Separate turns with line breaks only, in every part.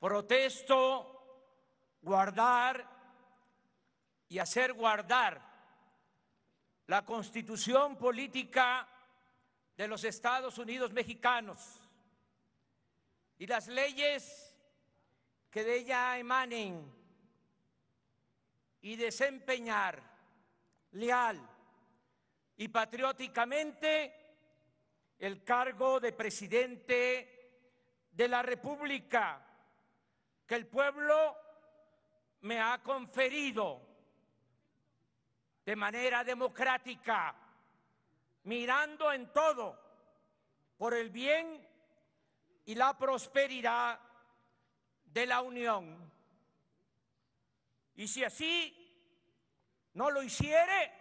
protesto, guardar y hacer guardar la constitución política de los Estados Unidos mexicanos y las leyes que de ella emanen y desempeñar leal y patrióticamente el cargo de presidente de la República que el pueblo me ha conferido de manera democrática, mirando en todo por el bien y la prosperidad de la Unión. Y si así no lo hiciere,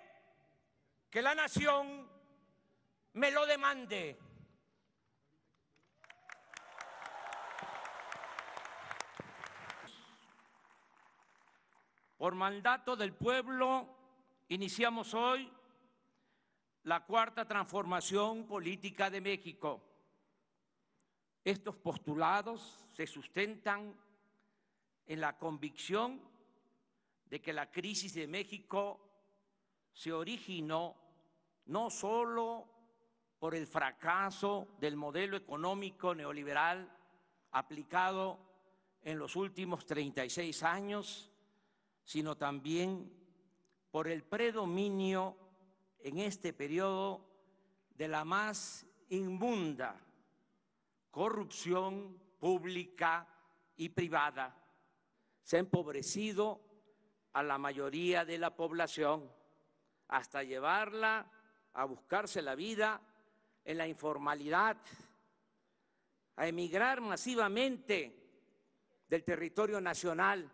que la nación me lo demande. Por mandato del pueblo, iniciamos hoy la cuarta transformación política de México. Estos postulados se sustentan en la convicción de que la crisis de México se originó no solo por el fracaso del modelo económico neoliberal aplicado en los últimos 36 años, sino también por el predominio en este periodo de la más inmunda corrupción pública y privada. Se ha empobrecido a la mayoría de la población hasta llevarla a buscarse la vida en la informalidad, a emigrar masivamente del territorio nacional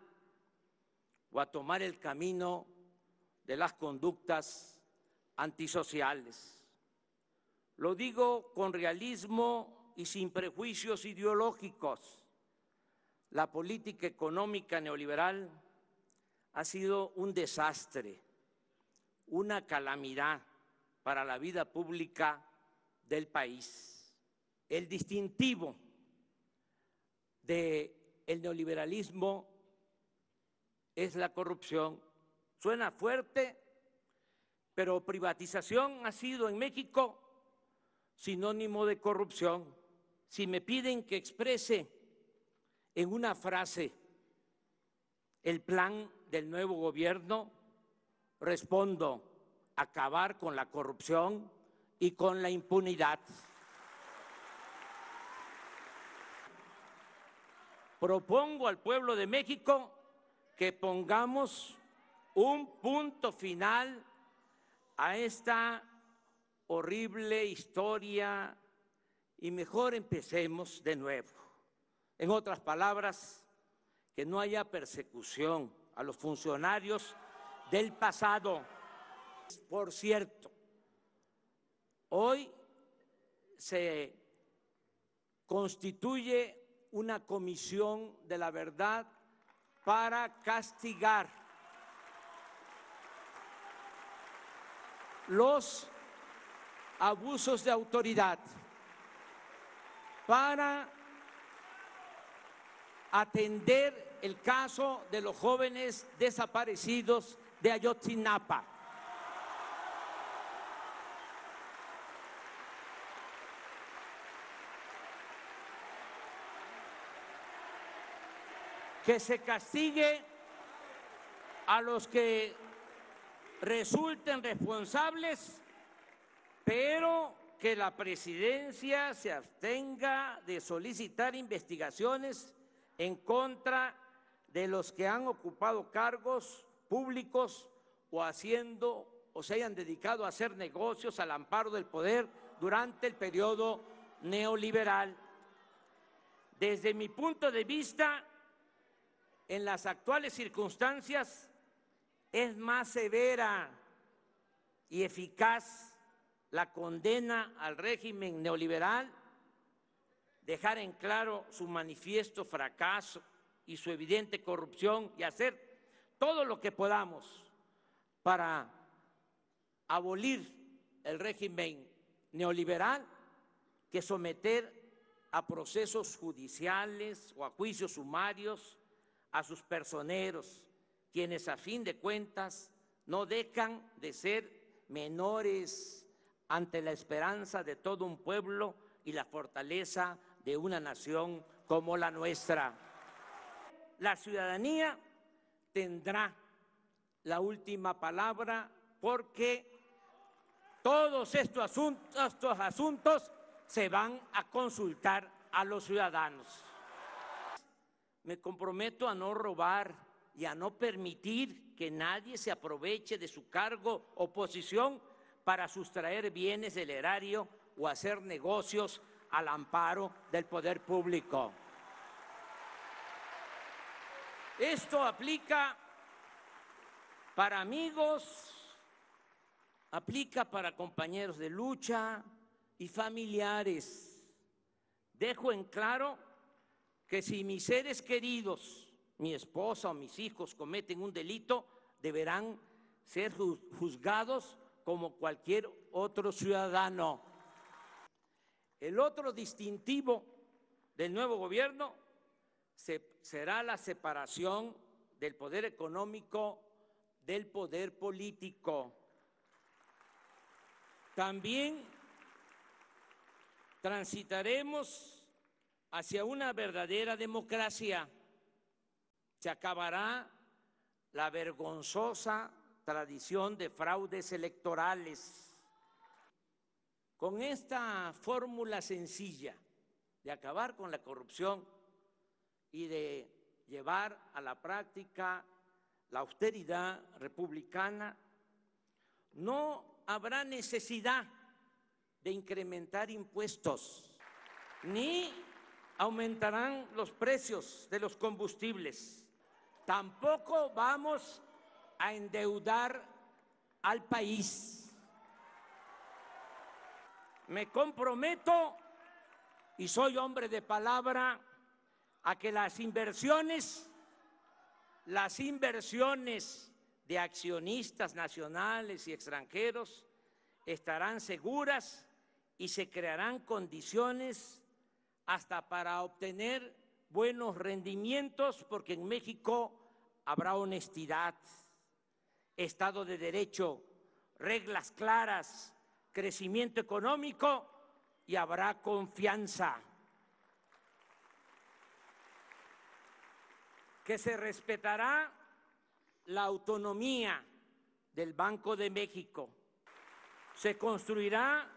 o a tomar el camino de las conductas antisociales. Lo digo con realismo y sin prejuicios ideológicos. La política económica neoliberal ha sido un desastre, una calamidad para la vida pública del país. El distintivo del el neoliberalismo es la corrupción. Suena fuerte, pero privatización ha sido en México sinónimo de corrupción. Si me piden que exprese en una frase el plan del nuevo gobierno, respondo, acabar con la corrupción y con la impunidad. Propongo al pueblo de México que pongamos un punto final a esta horrible historia y mejor empecemos de nuevo. En otras palabras, que no haya persecución a los funcionarios del pasado. Por cierto, hoy se constituye una comisión de la verdad para castigar los abusos de autoridad, para atender el caso de los jóvenes desaparecidos de Ayotzinapa. que se castigue a los que resulten responsables, pero que la presidencia se abstenga de solicitar investigaciones en contra de los que han ocupado cargos públicos o haciendo o se hayan dedicado a hacer negocios al amparo del poder durante el periodo neoliberal. Desde mi punto de vista, en las actuales circunstancias es más severa y eficaz la condena al régimen neoliberal, dejar en claro su manifiesto fracaso y su evidente corrupción y hacer todo lo que podamos para abolir el régimen neoliberal que someter a procesos judiciales o a juicios sumarios a sus personeros, quienes a fin de cuentas no dejan de ser menores ante la esperanza de todo un pueblo y la fortaleza de una nación como la nuestra. La ciudadanía tendrá la última palabra porque todos estos asuntos, estos asuntos se van a consultar a los ciudadanos me comprometo a no robar y a no permitir que nadie se aproveche de su cargo o posición para sustraer bienes del erario o hacer negocios al amparo del poder público. Esto aplica para amigos, aplica para compañeros de lucha y familiares. Dejo en claro que si mis seres queridos, mi esposa o mis hijos cometen un delito, deberán ser juzgados como cualquier otro ciudadano. El otro distintivo del nuevo gobierno será la separación del poder económico del poder político. También transitaremos hacia una verdadera democracia, se acabará la vergonzosa tradición de fraudes electorales. Con esta fórmula sencilla de acabar con la corrupción y de llevar a la práctica la austeridad republicana, no habrá necesidad de incrementar impuestos ni aumentarán los precios de los combustibles. Tampoco vamos a endeudar al país. Me comprometo, y soy hombre de palabra, a que las inversiones, las inversiones de accionistas nacionales y extranjeros estarán seguras y se crearán condiciones hasta para obtener buenos rendimientos, porque en México habrá honestidad, Estado de Derecho, reglas claras, crecimiento económico y habrá confianza. Que se respetará la autonomía del Banco de México. Se construirá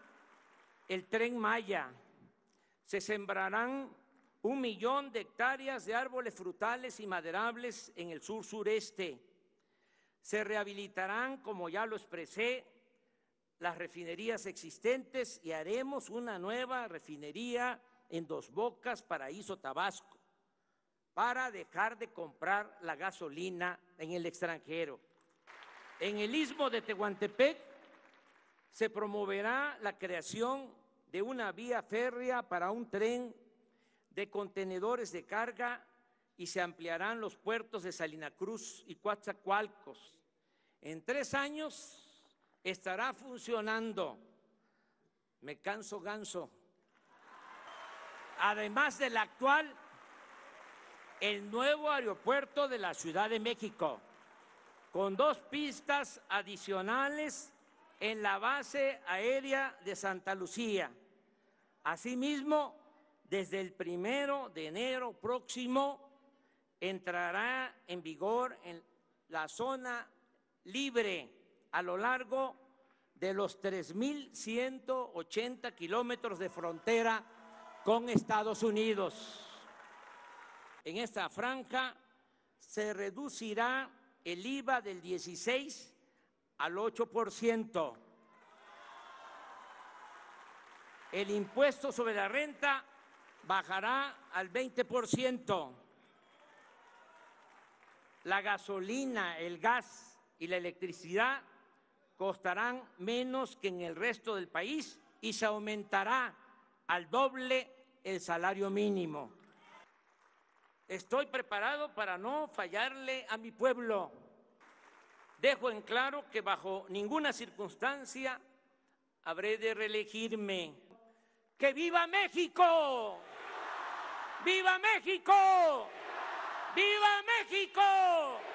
el tren Maya se sembrarán un millón de hectáreas de árboles frutales y maderables en el sur sureste. Se rehabilitarán, como ya lo expresé, las refinerías existentes y haremos una nueva refinería en Dos Bocas, Paraíso, Tabasco, para dejar de comprar la gasolina en el extranjero. En el istmo de Tehuantepec se promoverá la creación de una vía férrea para un tren de contenedores de carga y se ampliarán los puertos de Salina Cruz y Coatzacoalcos. En tres años estará funcionando. Me canso ganso. Además del actual, el nuevo aeropuerto de la Ciudad de México, con dos pistas adicionales en la base aérea de Santa Lucía. Asimismo, desde el primero de enero próximo entrará en vigor en la zona libre a lo largo de los 3.180 kilómetros de frontera con Estados Unidos. En esta franja se reducirá el IVA del 16 al 8%. El impuesto sobre la renta bajará al 20%. La gasolina, el gas y la electricidad costarán menos que en el resto del país y se aumentará al doble el salario mínimo. Estoy preparado para no fallarle a mi pueblo dejo en claro que bajo ninguna circunstancia habré de reelegirme. ¡Que viva México! ¡Viva México! ¡Viva México!